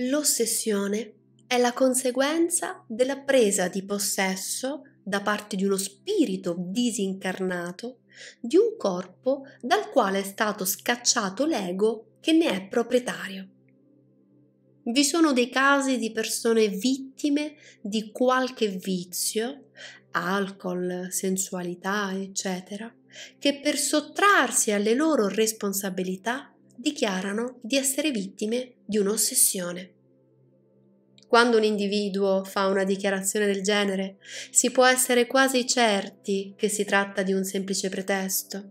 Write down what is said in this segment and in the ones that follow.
L'ossessione è la conseguenza della presa di possesso da parte di uno spirito disincarnato di un corpo dal quale è stato scacciato l'ego che ne è proprietario. Vi sono dei casi di persone vittime di qualche vizio, alcol, sensualità, eccetera, che per sottrarsi alle loro responsabilità dichiarano di essere vittime di un'ossessione. Quando un individuo fa una dichiarazione del genere, si può essere quasi certi che si tratta di un semplice pretesto.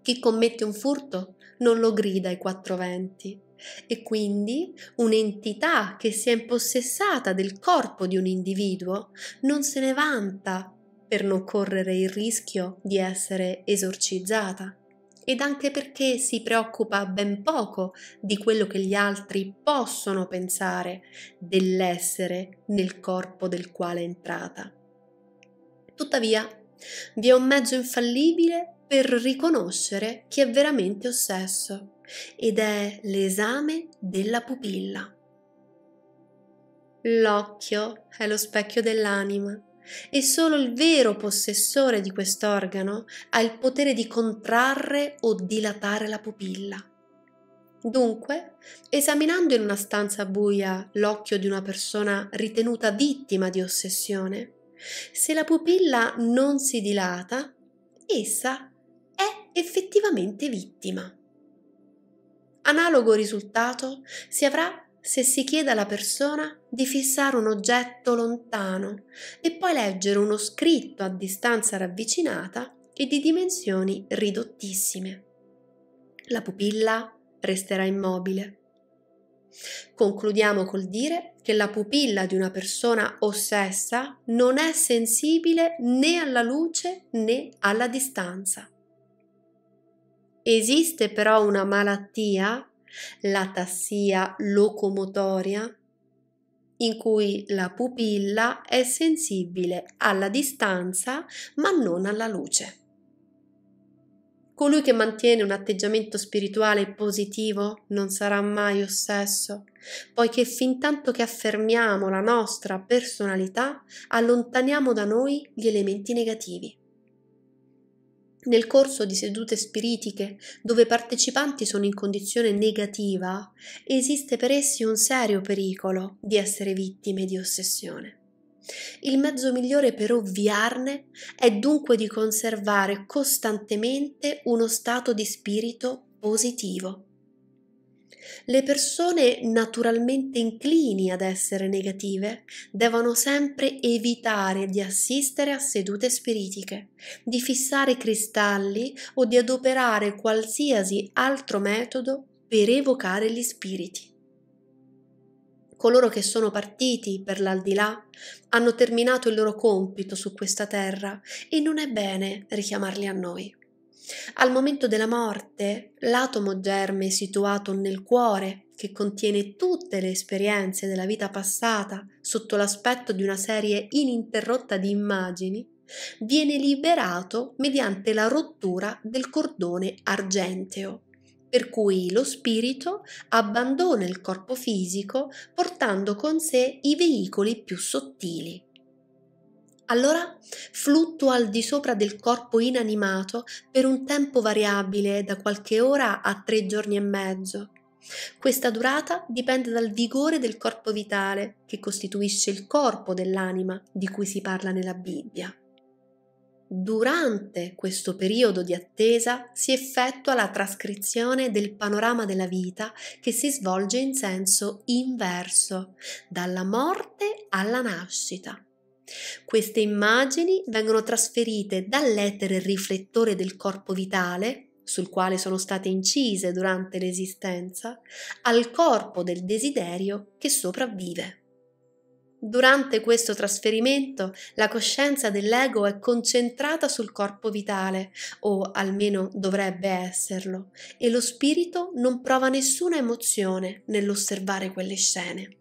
Chi commette un furto non lo grida ai quattro venti e quindi un'entità che si è impossessata del corpo di un individuo non se ne vanta per non correre il rischio di essere esorcizzata ed anche perché si preoccupa ben poco di quello che gli altri possono pensare dell'essere nel corpo del quale è entrata. Tuttavia, vi è un mezzo infallibile per riconoscere chi è veramente ossesso ed è l'esame della pupilla. L'occhio è lo specchio dell'anima e solo il vero possessore di quest'organo ha il potere di contrarre o dilatare la pupilla. Dunque, esaminando in una stanza buia l'occhio di una persona ritenuta vittima di ossessione, se la pupilla non si dilata, essa è effettivamente vittima. Analogo risultato si avrà se si chiede alla persona di fissare un oggetto lontano e poi leggere uno scritto a distanza ravvicinata e di dimensioni ridottissime. La pupilla resterà immobile. Concludiamo col dire che la pupilla di una persona ossessa non è sensibile né alla luce né alla distanza. Esiste però una malattia la tassia locomotoria, in cui la pupilla è sensibile alla distanza ma non alla luce. Colui che mantiene un atteggiamento spirituale positivo non sarà mai ossesso, poiché fin tanto che affermiamo la nostra personalità, allontaniamo da noi gli elementi negativi. Nel corso di sedute spiritiche, dove i partecipanti sono in condizione negativa, esiste per essi un serio pericolo di essere vittime di ossessione. Il mezzo migliore per ovviarne è dunque di conservare costantemente uno stato di spirito positivo. Le persone naturalmente inclini ad essere negative devono sempre evitare di assistere a sedute spiritiche, di fissare cristalli o di adoperare qualsiasi altro metodo per evocare gli spiriti. Coloro che sono partiti per l'aldilà hanno terminato il loro compito su questa terra e non è bene richiamarli a noi. Al momento della morte, l'atomo germe situato nel cuore, che contiene tutte le esperienze della vita passata sotto l'aspetto di una serie ininterrotta di immagini, viene liberato mediante la rottura del cordone argenteo, per cui lo spirito abbandona il corpo fisico portando con sé i veicoli più sottili. Allora fluttua al di sopra del corpo inanimato per un tempo variabile da qualche ora a tre giorni e mezzo. Questa durata dipende dal vigore del corpo vitale, che costituisce il corpo dell'anima di cui si parla nella Bibbia. Durante questo periodo di attesa si effettua la trascrizione del panorama della vita che si svolge in senso inverso, dalla morte alla nascita. Queste immagini vengono trasferite dall'etere riflettore del corpo vitale, sul quale sono state incise durante l'esistenza, al corpo del desiderio che sopravvive. Durante questo trasferimento la coscienza dell'ego è concentrata sul corpo vitale, o almeno dovrebbe esserlo, e lo spirito non prova nessuna emozione nell'osservare quelle scene.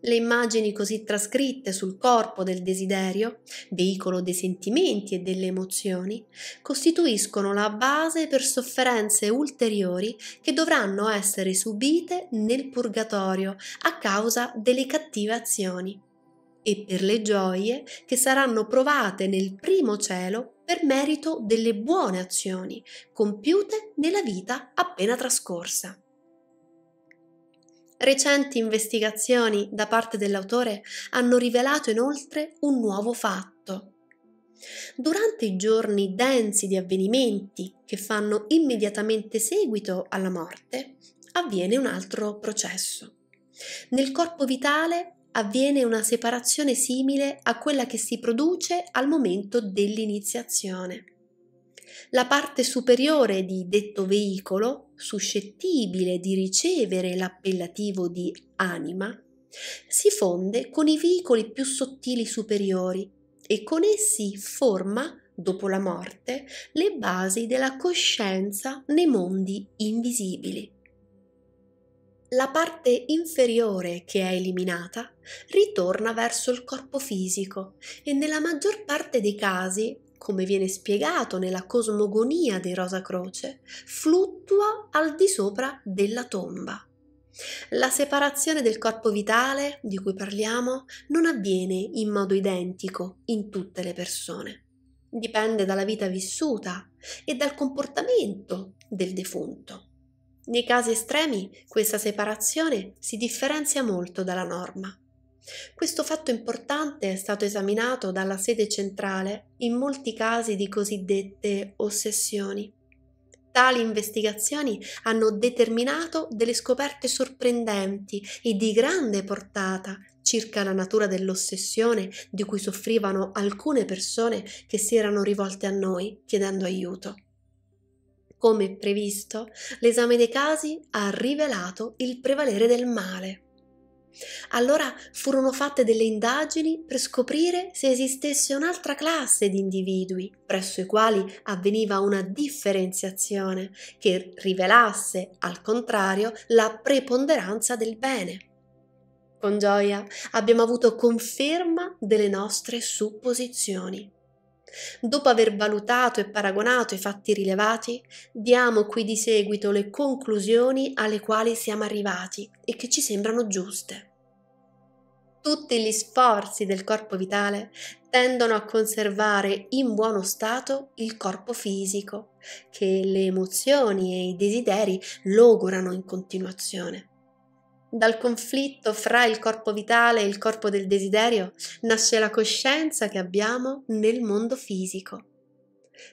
Le immagini così trascritte sul corpo del desiderio, veicolo dei sentimenti e delle emozioni, costituiscono la base per sofferenze ulteriori che dovranno essere subite nel purgatorio a causa delle cattive azioni e per le gioie che saranno provate nel primo cielo per merito delle buone azioni compiute nella vita appena trascorsa. Recenti investigazioni da parte dell'autore hanno rivelato inoltre un nuovo fatto. Durante i giorni densi di avvenimenti che fanno immediatamente seguito alla morte, avviene un altro processo. Nel corpo vitale avviene una separazione simile a quella che si produce al momento dell'iniziazione la parte superiore di detto veicolo, suscettibile di ricevere l'appellativo di anima, si fonde con i veicoli più sottili superiori e con essi forma, dopo la morte, le basi della coscienza nei mondi invisibili. La parte inferiore che è eliminata ritorna verso il corpo fisico e nella maggior parte dei casi come viene spiegato nella cosmogonia di Rosa Croce, fluttua al di sopra della tomba. La separazione del corpo vitale, di cui parliamo, non avviene in modo identico in tutte le persone. Dipende dalla vita vissuta e dal comportamento del defunto. Nei casi estremi questa separazione si differenzia molto dalla norma. Questo fatto importante è stato esaminato dalla sede centrale in molti casi di cosiddette ossessioni. Tali investigazioni hanno determinato delle scoperte sorprendenti e di grande portata circa la natura dell'ossessione di cui soffrivano alcune persone che si erano rivolte a noi chiedendo aiuto. Come previsto, l'esame dei casi ha rivelato il prevalere del male. Allora furono fatte delle indagini per scoprire se esistesse un'altra classe di individui presso i quali avveniva una differenziazione che rivelasse, al contrario, la preponderanza del bene. Con gioia abbiamo avuto conferma delle nostre supposizioni. Dopo aver valutato e paragonato i fatti rilevati, diamo qui di seguito le conclusioni alle quali siamo arrivati e che ci sembrano giuste tutti gli sforzi del corpo vitale tendono a conservare in buono stato il corpo fisico, che le emozioni e i desideri logorano in continuazione. Dal conflitto fra il corpo vitale e il corpo del desiderio nasce la coscienza che abbiamo nel mondo fisico.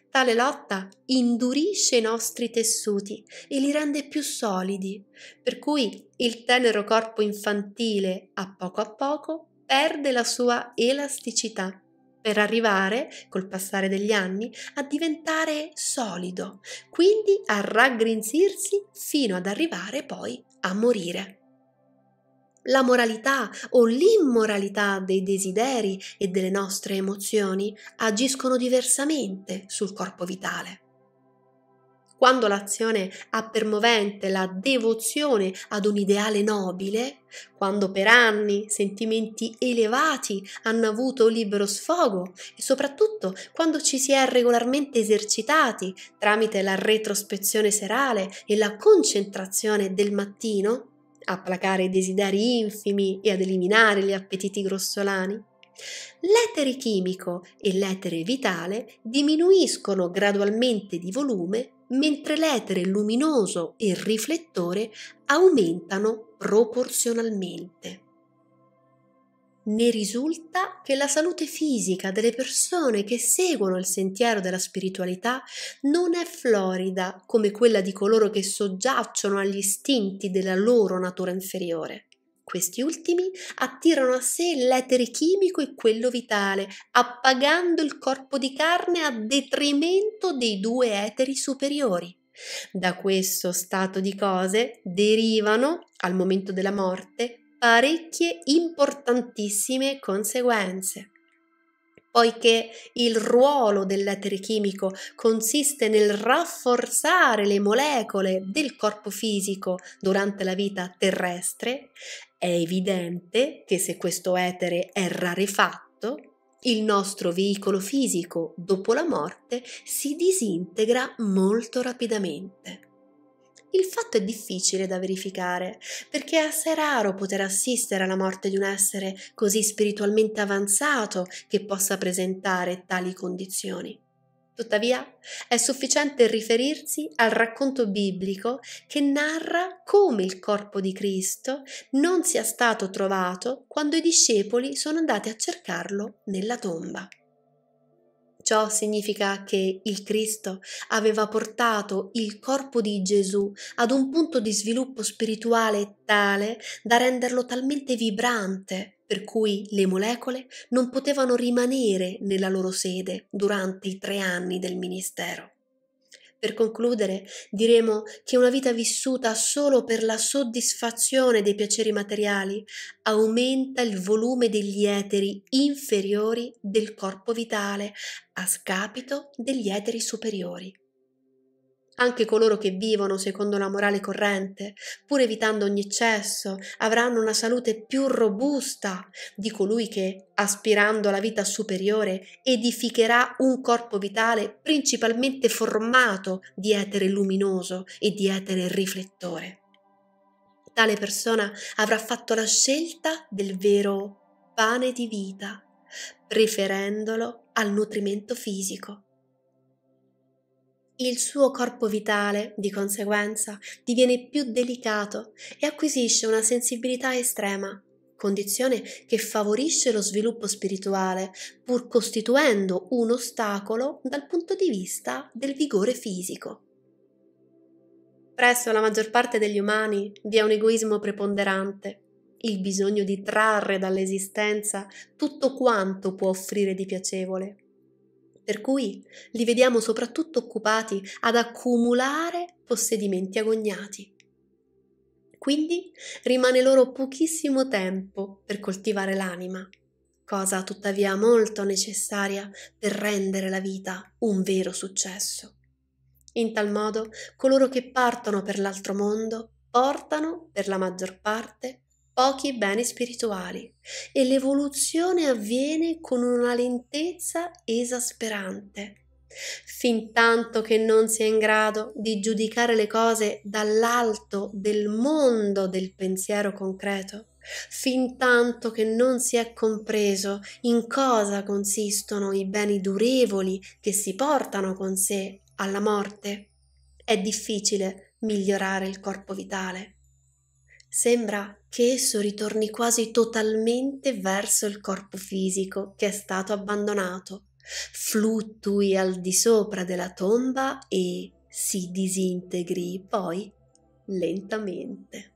Tale lotta indurisce i nostri tessuti e li rende più solidi, per cui il tenero corpo infantile a poco a poco perde la sua elasticità per arrivare, col passare degli anni, a diventare solido, quindi a raggrinzirsi fino ad arrivare poi a morire la moralità o l'immoralità dei desideri e delle nostre emozioni agiscono diversamente sul corpo vitale. Quando l'azione ha per movente la devozione ad un ideale nobile, quando per anni sentimenti elevati hanno avuto libero sfogo e soprattutto quando ci si è regolarmente esercitati tramite la retrospezione serale e la concentrazione del mattino, a placare i desideri infimi e ad eliminare gli appetiti grossolani. L'etere chimico e l'etere vitale diminuiscono gradualmente di volume mentre l'etere luminoso e riflettore aumentano proporzionalmente ne risulta che la salute fisica delle persone che seguono il sentiero della spiritualità non è florida come quella di coloro che soggiacciono agli istinti della loro natura inferiore. Questi ultimi attirano a sé l'etere chimico e quello vitale, appagando il corpo di carne a detrimento dei due eteri superiori. Da questo stato di cose derivano, al momento della morte, parecchie importantissime conseguenze. Poiché il ruolo dell'etere chimico consiste nel rafforzare le molecole del corpo fisico durante la vita terrestre, è evidente che se questo etere è rarefatto, il nostro veicolo fisico dopo la morte si disintegra molto rapidamente il fatto è difficile da verificare, perché è assai raro poter assistere alla morte di un essere così spiritualmente avanzato che possa presentare tali condizioni. Tuttavia, è sufficiente riferirsi al racconto biblico che narra come il corpo di Cristo non sia stato trovato quando i discepoli sono andati a cercarlo nella tomba. Ciò significa che il Cristo aveva portato il corpo di Gesù ad un punto di sviluppo spirituale tale da renderlo talmente vibrante per cui le molecole non potevano rimanere nella loro sede durante i tre anni del ministero. Per concludere, diremo che una vita vissuta solo per la soddisfazione dei piaceri materiali aumenta il volume degli eteri inferiori del corpo vitale a scapito degli eteri superiori. Anche coloro che vivono secondo la morale corrente, pur evitando ogni eccesso, avranno una salute più robusta di colui che, aspirando alla vita superiore, edificherà un corpo vitale principalmente formato di etere luminoso e di etere riflettore. Tale persona avrà fatto la scelta del vero pane di vita, preferendolo al nutrimento fisico il suo corpo vitale, di conseguenza, diviene più delicato e acquisisce una sensibilità estrema, condizione che favorisce lo sviluppo spirituale, pur costituendo un ostacolo dal punto di vista del vigore fisico. Presso la maggior parte degli umani vi è un egoismo preponderante, il bisogno di trarre dall'esistenza tutto quanto può offrire di piacevole per cui li vediamo soprattutto occupati ad accumulare possedimenti agognati. Quindi rimane loro pochissimo tempo per coltivare l'anima, cosa tuttavia molto necessaria per rendere la vita un vero successo. In tal modo coloro che partono per l'altro mondo portano per la maggior parte pochi beni spirituali e l'evoluzione avviene con una lentezza esasperante. Fin tanto che non si è in grado di giudicare le cose dall'alto del mondo del pensiero concreto, fin tanto che non si è compreso in cosa consistono i beni durevoli che si portano con sé alla morte, è difficile migliorare il corpo vitale. Sembra che esso ritorni quasi totalmente verso il corpo fisico che è stato abbandonato, fluttui al di sopra della tomba e si disintegri poi lentamente.